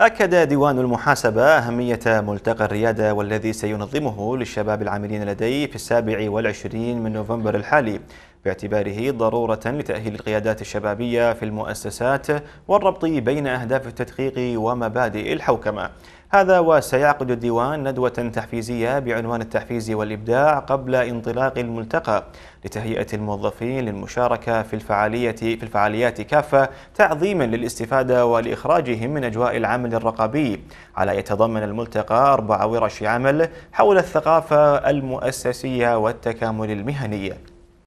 أكد ديوان المحاسبة أهمية ملتقى الريادة والذي سينظمه للشباب العاملين لديه في السابع والعشرين من نوفمبر الحالي باعتباره ضرورة لتأهيل القيادات الشبابية في المؤسسات والربط بين أهداف التدقيق ومبادئ الحوكمة هذا وسيعقد الديوان ندوة تحفيزية بعنوان التحفيز والإبداع قبل انطلاق الملتقى لتهيئة الموظفين للمشاركة في الفعالية في الفعاليات كافة تعظيما للاستفادة ولإخراجهم من أجواء العمل الرقابي على يتضمن الملتقى أربع ورش عمل حول الثقافة المؤسسية والتكامل المهني